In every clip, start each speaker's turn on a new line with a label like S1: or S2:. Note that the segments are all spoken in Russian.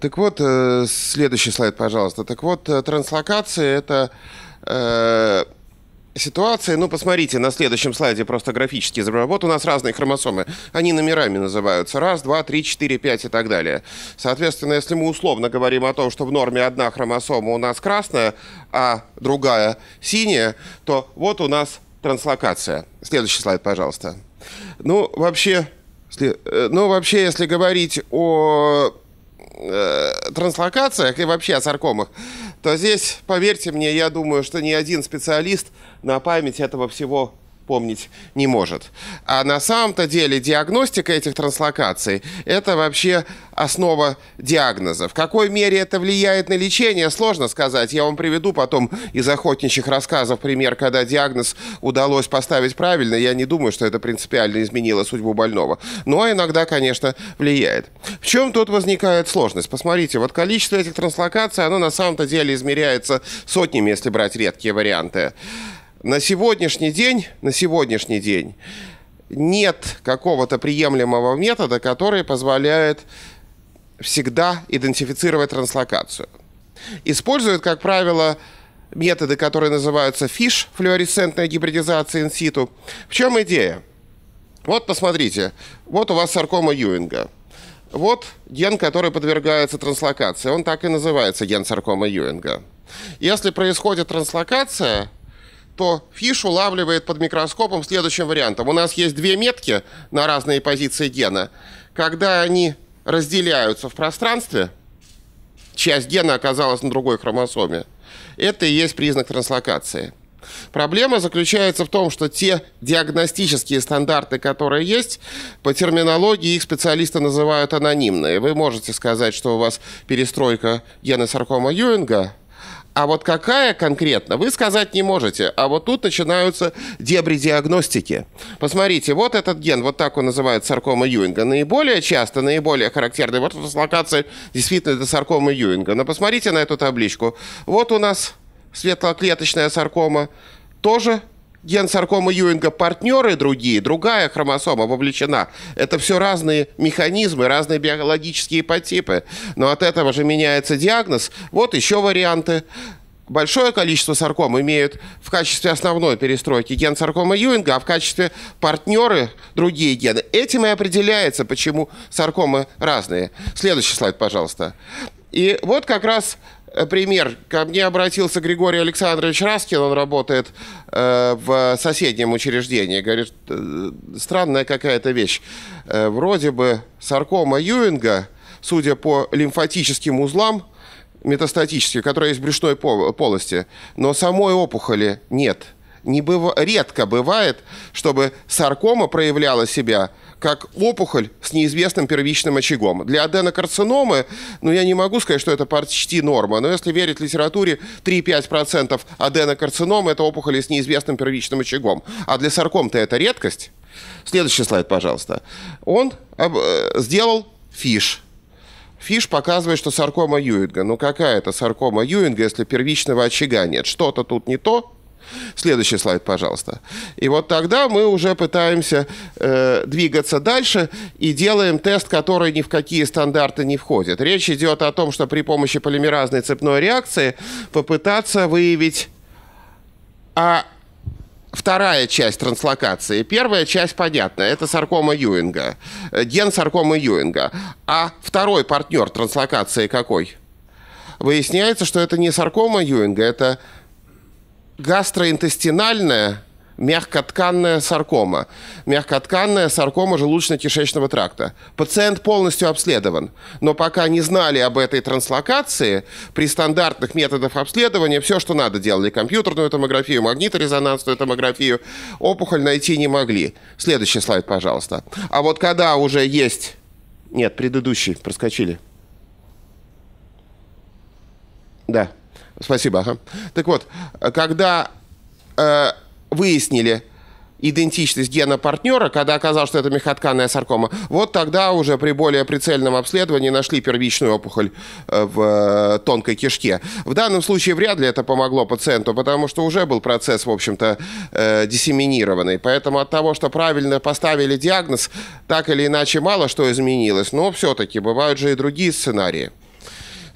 S1: Так вот, э, следующий слайд, пожалуйста. Так вот, э, транслокация – это э, ситуация, ну, посмотрите, на следующем слайде просто графически изображено. Вот у нас разные хромосомы. Они номерами называются. Раз, два, три, четыре, пять и так далее. Соответственно, если мы условно говорим о том, что в норме одна хромосома у нас красная, а другая синяя, то вот у нас транслокация. Следующий слайд, пожалуйста. Ну, вообще, э, ну, вообще, если говорить о э, транслокациях и вообще о саркомах, то здесь, поверьте мне, я думаю, что ни один специалист на память этого всего Помнить не может. А на самом-то деле диагностика этих транслокаций – это вообще основа диагноза. В какой мере это влияет на лечение, сложно сказать. Я вам приведу потом из охотничьих рассказов пример, когда диагноз удалось поставить правильно. Я не думаю, что это принципиально изменило судьбу больного. Но иногда, конечно, влияет. В чем тут возникает сложность? Посмотрите, вот количество этих транслокаций, оно на самом-то деле измеряется сотнями, если брать редкие варианты на сегодняшний день, на сегодняшний день нет какого-то приемлемого метода, который позволяет всегда идентифицировать транслокацию. Используют, как правило, методы, которые называются фиш, флюоресцентная гибридизация инситу. В чем идея? Вот посмотрите, вот у вас саркома Юинга. Вот ген, который подвергается транслокации. Он так и называется ген саркома Юинга. Если происходит транслокация, то фиш улавливает под микроскопом следующим вариантом. У нас есть две метки на разные позиции гена. Когда они разделяются в пространстве, часть гена оказалась на другой хромосоме. Это и есть признак транслокации. Проблема заключается в том, что те диагностические стандарты, которые есть, по терминологии их специалисты называют анонимные. Вы можете сказать, что у вас перестройка гена саркома Юинга, а вот какая конкретно, вы сказать не можете. А вот тут начинаются дебри диагностики. Посмотрите, вот этот ген, вот так он называют саркома Юинга, наиболее часто, наиболее характерный. Вот у локация действительно это саркома Юинга. Но посмотрите на эту табличку. Вот у нас светлоклеточная саркома, тоже генсаркома Юинга партнеры другие, другая хромосома вовлечена. Это все разные механизмы, разные биологические подтипы. Но от этого же меняется диагноз. Вот еще варианты большое количество сарком имеют в качестве основной перестройки ген саркома Юинга, а в качестве партнеры другие гены. Этим и определяется, почему саркомы разные. Следующий слайд, пожалуйста. И вот как раз Э, пример. Ко мне обратился Григорий Александрович Раскин, он работает э, в соседнем учреждении. Говорит, «Э, странная какая-то вещь. Э, вроде бы саркома Юинга, судя по лимфатическим узлам, метастатические, которые есть в брюшной полости, но самой опухоли нет – не быв... редко бывает, чтобы саркома проявляла себя как опухоль с неизвестным первичным очагом. Для аденокарциномы, ну, я не могу сказать, что это почти норма, но если верить литературе, 3-5% аденокарциномы – это опухоли с неизвестным первичным очагом. А для сарком-то это редкость. Следующий слайд, пожалуйста. Он э, сделал фиш – Фиш показывает, что саркома Юинга. Ну какая это саркома Юинга, если первичного очага нет? Что-то тут не то. Следующий слайд, пожалуйста. И вот тогда мы уже пытаемся э, двигаться дальше и делаем тест, который ни в какие стандарты не входит. Речь идет о том, что при помощи полимеразной цепной реакции попытаться выявить... А вторая часть транслокации. Первая часть понятна, это саркома Юинга, э, ген саркома Юинга. А второй партнер транслокации какой? Выясняется, что это не саркома Юинга, это гастроинтестинальная мягкотканная саркома. Мягкотканная саркома желудочно-кишечного тракта. Пациент полностью обследован, но пока не знали об этой транслокации, при стандартных методах обследования все, что надо, делали компьютерную томографию, магниторезонансную томографию, опухоль найти не могли. Следующий слайд, пожалуйста. А вот когда уже есть... Нет, предыдущий, проскочили. Да. Спасибо. Ага. Так вот, когда э, выяснили идентичность гена партнера, когда оказалось, что это мехотканная саркома, вот тогда уже при более прицельном обследовании нашли первичную опухоль э, в э, тонкой кишке. В данном случае вряд ли это помогло пациенту, потому что уже был процесс, в общем-то, э, диссеминированный. Поэтому от того, что правильно поставили диагноз, так или иначе мало что изменилось, но все-таки бывают же и другие сценарии.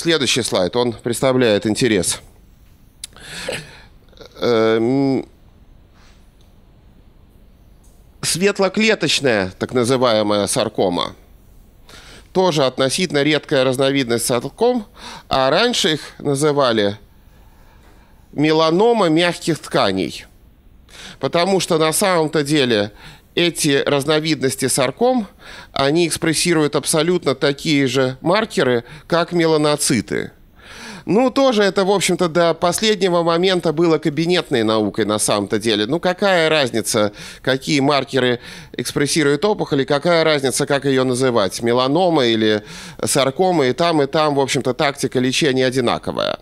S1: Следующий слайд, он представляет интерес. Эм, светлоклеточная, так называемая саркома, тоже относительно редкая разновидность сарком, а раньше их называли меланома мягких тканей. Потому что на самом-то деле эти разновидности сарком, они экспрессируют абсолютно такие же маркеры, как меланоциты. Ну, тоже это, в общем-то, до последнего момента было кабинетной наукой на самом-то деле. Ну, какая разница, какие маркеры экспрессируют опухоль, и какая разница, как ее называть, меланома или саркома, и там, и там, в общем-то, тактика лечения одинаковая.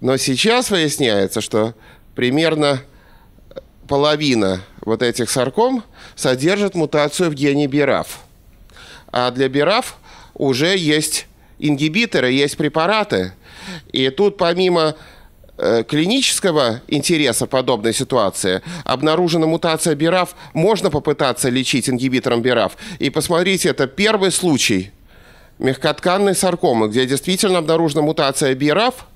S1: Но сейчас выясняется, что примерно половина вот этих сарком содержит мутацию в гене BRAF. А для BRAF уже есть ингибиторы, есть препараты. И тут помимо э, клинического интереса подобной ситуации обнаружена мутация БИРАФ, можно попытаться лечить ингибитором БИРАФ. И посмотрите, это первый случай мягкотканной саркомы, где действительно обнаружена мутация БИРАФ –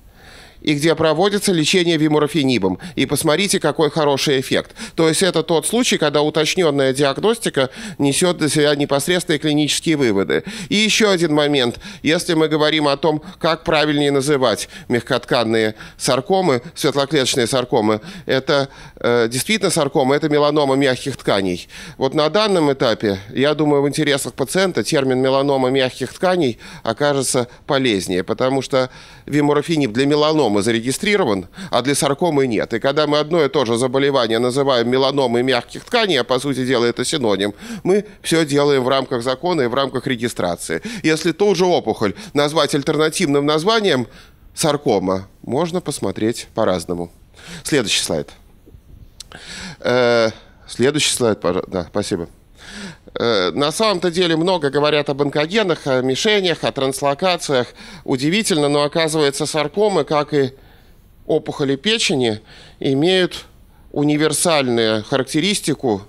S1: и где проводится лечение вимурофенибом. И посмотрите, какой хороший эффект. То есть это тот случай, когда уточненная диагностика несет до себя непосредственные клинические выводы. И еще один момент. Если мы говорим о том, как правильнее называть мягкотканные саркомы, светлоклеточные саркомы, это э, действительно саркомы, это меланома мягких тканей. Вот на данном этапе, я думаю, в интересах пациента термин меланома мягких тканей окажется полезнее, потому что вимурофениб для меланомы меланомы зарегистрирован, а для саркомы нет. И когда мы одно и то же заболевание называем меланомой мягких тканей, а по сути дела это синоним, мы все делаем в рамках закона и в рамках регистрации. Если ту же опухоль назвать альтернативным названием саркома, можно посмотреть по-разному. Следующий слайд. Э, следующий слайд, пожалуйста. Да, спасибо. Э, на самом-то деле много говорят об онкогенах, о мишенях, о транслокациях. Удивительно, но оказывается, саркомы, как и опухоли печени, имеют универсальную характеристику,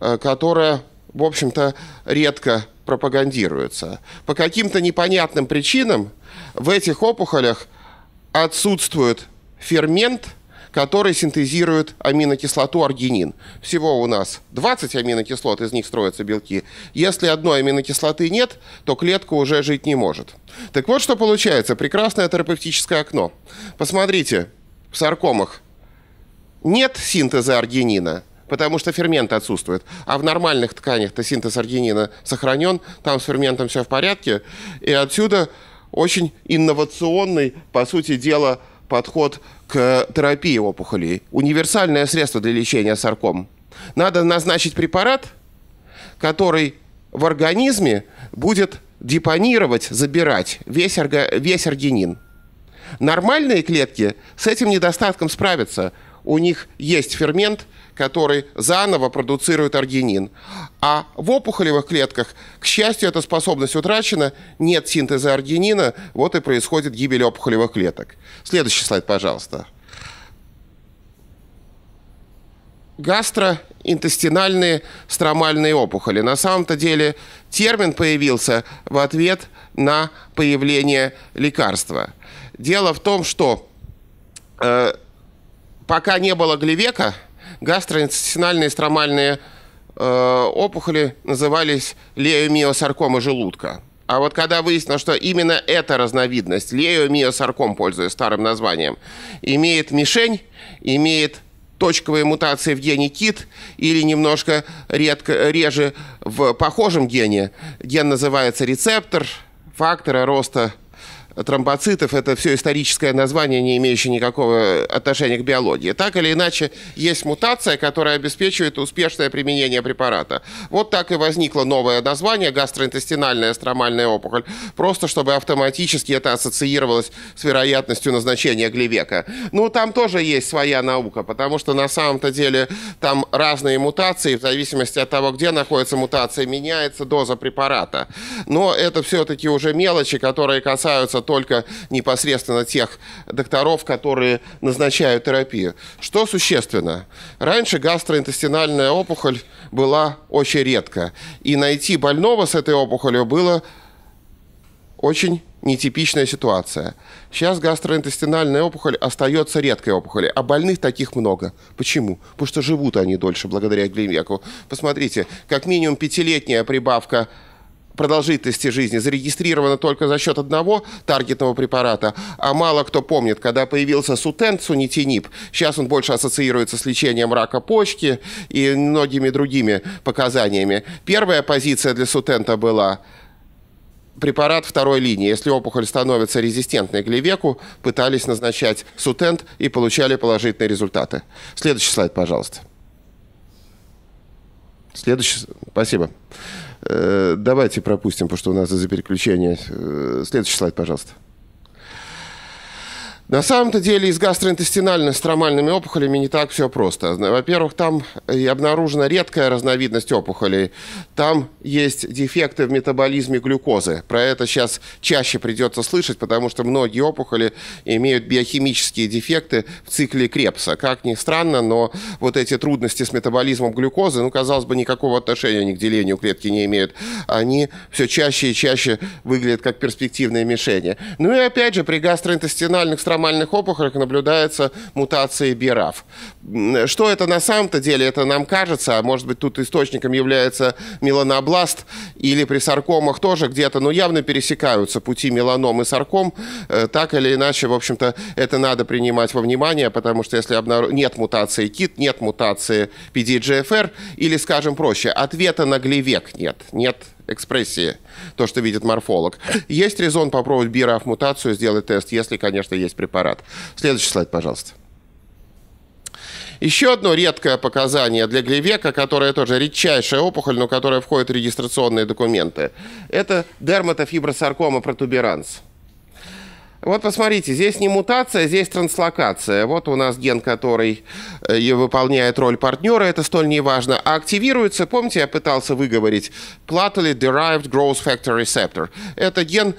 S1: э, которая, в общем-то, редко пропагандируется. По каким-то непонятным причинам в этих опухолях отсутствует фермент – который синтезирует аминокислоту аргинин. Всего у нас 20 аминокислот, из них строятся белки. Если одной аминокислоты нет, то клетка уже жить не может. Так вот, что получается. Прекрасное терапевтическое окно. Посмотрите, в саркомах нет синтеза аргинина, потому что фермент отсутствует. А в нормальных тканях-то синтез аргинина сохранен, там с ферментом все в порядке. И отсюда очень инновационный, по сути дела, подход к терапии опухолей. Универсальное средство для лечения сарком. Надо назначить препарат, который в организме будет депонировать, забирать весь, орга, весь аргинин. Нормальные клетки с этим недостатком справятся – у них есть фермент, который заново продуцирует аргинин. А в опухолевых клетках, к счастью, эта способность утрачена, нет синтеза аргинина, вот и происходит гибель опухолевых клеток. Следующий слайд, пожалуйста. Гастроинтестинальные стромальные опухоли. На самом-то деле термин появился в ответ на появление лекарства. Дело в том, что э, пока не было глевека, гастроинтестинальные стромальные э, опухоли назывались леомиосаркомы желудка. А вот когда выяснилось, что именно эта разновидность, леомиосарком, пользуясь старым названием, имеет мишень, имеет точковые мутации в гене КИТ или немножко редко, реже в похожем гене, ген называется рецептор фактора роста тромбоцитов – это все историческое название, не имеющее никакого отношения к биологии. Так или иначе, есть мутация, которая обеспечивает успешное применение препарата. Вот так и возникло новое название – гастроинтестинальная стромальная опухоль, просто чтобы автоматически это ассоциировалось с вероятностью назначения глевека. Ну, там тоже есть своя наука, потому что на самом-то деле там разные мутации, в зависимости от того, где находится мутация, меняется доза препарата. Но это все-таки уже мелочи, которые касаются только непосредственно тех докторов, которые назначают терапию. Что существенно? Раньше гастроинтестинальная опухоль была очень редко, и найти больного с этой опухолью было очень нетипичная ситуация. Сейчас гастроинтестинальная опухоль остается редкой опухолью, а больных таких много. Почему? Потому что живут они дольше благодаря глимеку. Посмотрите, как минимум пятилетняя прибавка продолжительности жизни зарегистрировано только за счет одного таргетного препарата, а мало кто помнит, когда появился сутент, сунитинип, сейчас он больше ассоциируется с лечением рака почки и многими другими показаниями. Первая позиция для сутента была препарат второй линии. Если опухоль становится резистентной к левеку, пытались назначать сутент и получали положительные результаты. Следующий слайд, пожалуйста. Следующий. Спасибо. Э, давайте пропустим, потому что у нас за переключение. Э, следующий слайд, пожалуйста. На самом-то деле и с гастроинтестинально-стромальными опухолями не так все просто. Во-первых, там э, и обнаружена редкая разновидность опухолей. Там есть дефекты в метаболизме глюкозы. Про это сейчас чаще придется слышать, потому что многие опухоли имеют биохимические дефекты в цикле Крепса. Как ни странно, но вот эти трудности с метаболизмом глюкозы, ну, казалось бы, никакого отношения ни к делению клетки не имеют. Они все чаще и чаще выглядят как перспективные мишени. Ну и опять же, при гастроинтестинальных стромальных субхромальных опухолях наблюдаются мутации БИРАФ. Что это на самом-то деле? Это нам кажется, а может быть тут источником является меланобласт или при саркомах тоже где-то, но явно пересекаются пути меланом и сарком. Э, так или иначе, в общем-то, это надо принимать во внимание, потому что если обнаружить нет мутации КИТ, нет мутации PDGFR, или, скажем проще, ответа на глевек нет, нет экспрессии, то, что видит морфолог. Есть резон попробовать биорафмутацию, сделать тест, если, конечно, есть препарат. Следующий слайд, пожалуйста. Еще одно редкое показание для глевека, которое тоже редчайшая опухоль, но которая входит в регистрационные документы, это дерматофибросаркома протуберанс. Вот посмотрите, здесь не мутация, здесь транслокация. Вот у нас ген, который э, выполняет роль партнера, это столь не важно. А активируется, помните, я пытался выговорить, Platelet Derived Growth Factor Receptor. Это ген,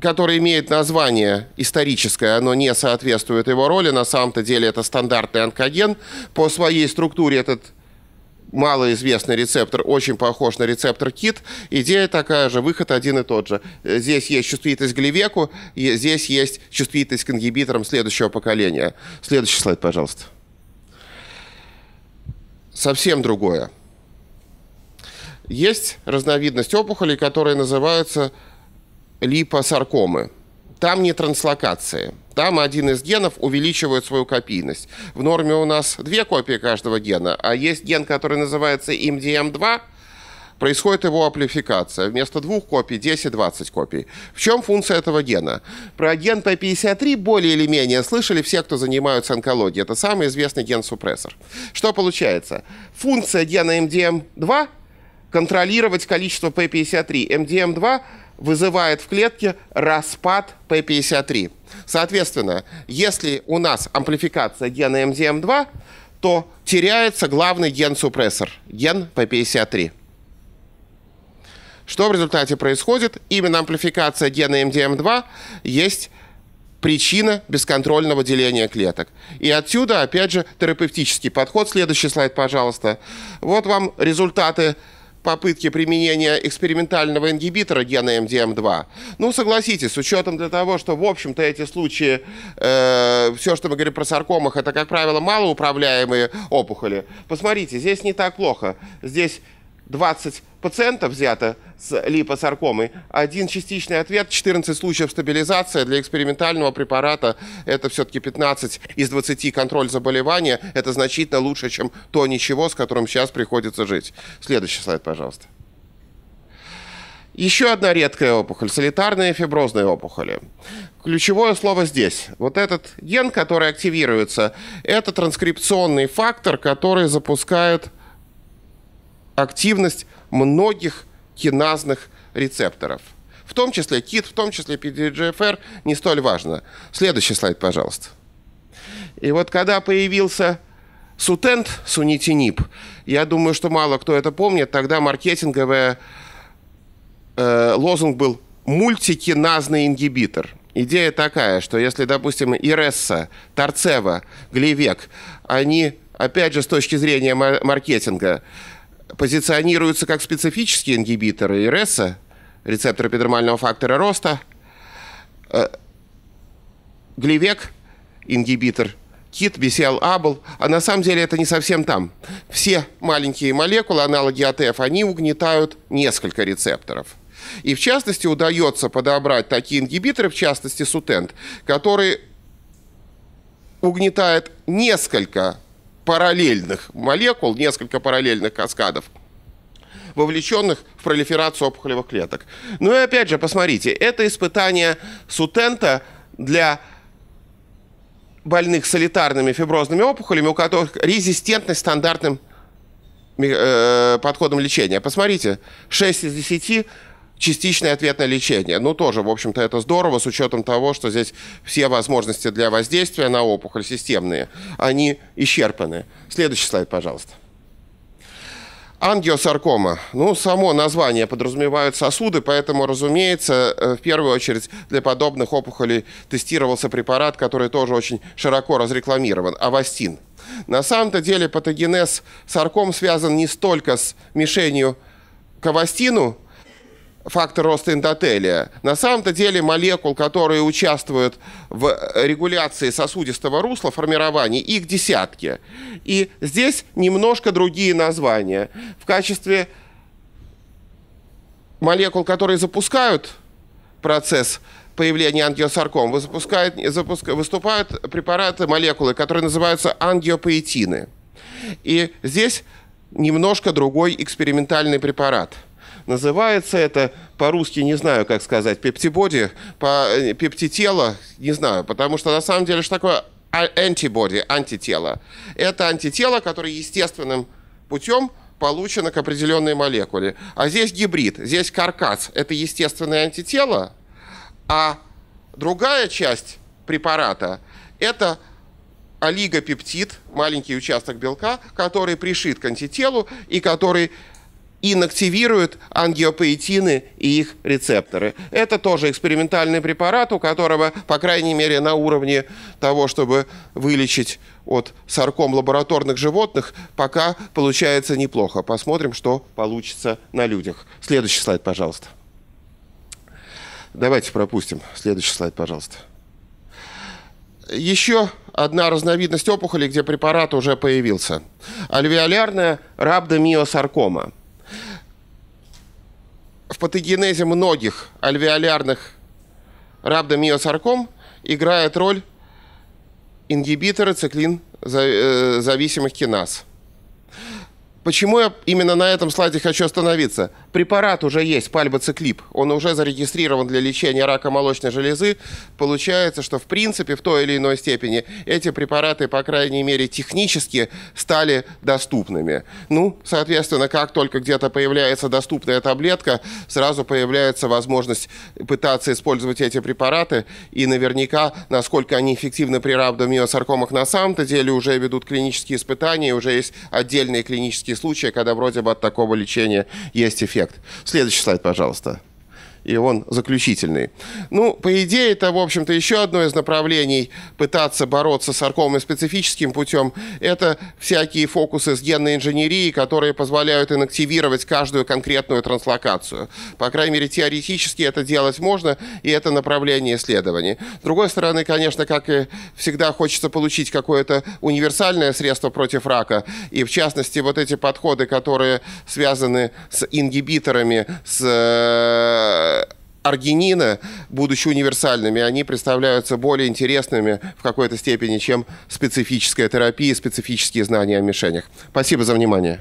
S1: который имеет название историческое, оно не соответствует его роли. На самом-то деле это стандартный онкоген. По своей структуре этот малоизвестный рецептор очень похож на рецептор кит. Идея такая же, выход один и тот же. Э, здесь есть чувствительность к левеку, здесь есть чувствительность к ингибиторам следующего поколения. Следующий слайд, пожалуйста. Совсем другое. Есть разновидность опухолей, которые называются липосаркомы. Там не транслокации. Там один из генов увеличивает свою копийность. В норме у нас две копии каждого гена, а есть ген, который называется mdm 2 происходит его амплификация. Вместо двух копий 10-20 копий. В чем функция этого гена? Про ген P53 более или менее слышали все, кто занимаются онкологией. Это самый известный ген-супрессор. Что получается? Функция гена MDM2 контролировать количество P53. MDM2 вызывает в клетке распад P53. Соответственно, если у нас амплификация гена MZM2, то теряется главный ген-супрессор, ген P53. Что в результате происходит? Именно амплификация гена MDM2 есть причина бесконтрольного деления клеток. И отсюда, опять же, терапевтический подход. Следующий слайд, пожалуйста. Вот вам результаты попытки применения экспериментального ингибитора гена МДМ 2 Ну, согласитесь, с учетом для того, что, в общем-то, эти случаи, э, все, что мы говорим про саркомах, это, как правило, малоуправляемые опухоли. Посмотрите, здесь не так плохо. Здесь 20 пациента взято с липосаркомой. Один частичный ответ, 14 случаев стабилизации для экспериментального препарата. Это все-таки 15 из 20 контроль заболевания. Это значительно лучше, чем то ничего, с которым сейчас приходится жить. Следующий слайд, пожалуйста. Еще одна редкая опухоль – солитарные фиброзные опухоли. Ключевое слово здесь. Вот этот ген, который активируется, это транскрипционный фактор, который запускает активность многих киназных рецепторов. В том числе кит, в том числе PDGFR, не столь важно. Следующий слайд, пожалуйста. И вот когда появился сутент, сунитинип, я думаю, что мало кто это помнит, тогда маркетинговый э, лозунг был «мультикиназный ингибитор». Идея такая, что если, допустим, Иресса, Торцева, Глевек, они, опять же, с точки зрения маркетинга, позиционируются как специфические ингибиторы ИРСа, рецептора эпидермального фактора роста, э, Гливек, ингибитор, кит, BCL Абл, а на самом деле это не совсем там. Все маленькие молекулы, аналоги АТФ, они угнетают несколько рецепторов. И в частности удается подобрать такие ингибиторы, в частности сутент, который угнетает несколько параллельных молекул, несколько параллельных каскадов, вовлеченных в пролиферацию опухолевых клеток. Ну и опять же, посмотрите, это испытание сутента для больных солитарными фиброзными опухолями, у которых резистентность стандартным э, подходом лечения. Посмотрите, 6 из 10 Частичное ответное лечение. Ну, тоже, в общем-то, это здорово, с учетом того, что здесь все возможности для воздействия на опухоль системные, они исчерпаны. Следующий слайд, пожалуйста. Ангиосаркома. Ну, само название подразумевает сосуды, поэтому, разумеется, э, в первую очередь для подобных опухолей тестировался препарат, который тоже очень широко разрекламирован – Авастин. На самом-то деле патогенез сарком связан не столько с мишенью к авастину, фактор роста эндотелия. На самом-то деле молекул, которые участвуют в э, регуляции сосудистого русла, формирования их десятки. И здесь немножко другие названия. В качестве молекул, которые запускают процесс появления ангиосарком, запускают, запуск, выступают препараты, молекулы, которые называются ангиопоэтины. И здесь немножко другой экспериментальный препарат – Называется это по-русски, не знаю, как сказать, пептибоди, по, э, пептитело, не знаю, потому что на самом деле что такое а, антибоди, антитело? Это антитело, которое естественным путем получено к определенной молекуле. А здесь гибрид, здесь каркас, это естественное антитело, а другая часть препарата – это олигопептид, маленький участок белка, который пришит к антителу и который инактивирует ангиопоэтины и их рецепторы. Это тоже экспериментальный препарат, у которого, по крайней мере, на уровне того, чтобы вылечить от сарком лабораторных животных, пока получается неплохо. Посмотрим, что получится на людях. Следующий слайд, пожалуйста. Давайте пропустим. Следующий слайд, пожалуйста. Еще одна разновидность опухоли, где препарат уже появился. Альвеолярная рабдомиосаркома в патогенезе многих альвеолярных рhabdomyosarcom играет роль ингибитора циклин э, зависимых киназ. Почему я именно на этом слайде хочу остановиться? Препарат уже есть, пальбоциклип. Он уже зарегистрирован для лечения рака молочной железы. Получается, что в принципе в той или иной степени эти препараты, по крайней мере, технически стали доступными. Ну, соответственно, как только где-то появляется доступная таблетка, сразу появляется возможность пытаться использовать эти препараты. И наверняка, насколько они эффективны при рабдомиосаркомах на самом-то деле, уже ведут клинические испытания, уже есть отдельные клинические клинические случаи, когда вроде бы от такого лечения есть эффект. Следующий слайд, пожалуйста и он заключительный. Ну, по идее, это, в общем-то, еще одно из направлений пытаться бороться с саркомой специфическим путем. Это всякие фокусы с генной инженерии, которые позволяют инактивировать каждую конкретную транслокацию. По крайней мере, теоретически это делать можно, и это направление исследований. С другой стороны, конечно, как и всегда, хочется получить какое-то универсальное средство против рака, и в частности, вот эти подходы, которые связаны с ингибиторами, с э, аргинина, будучи универсальными, они представляются более интересными в какой-то степени, чем специфическая терапия, специфические знания о мишенях. Спасибо за внимание.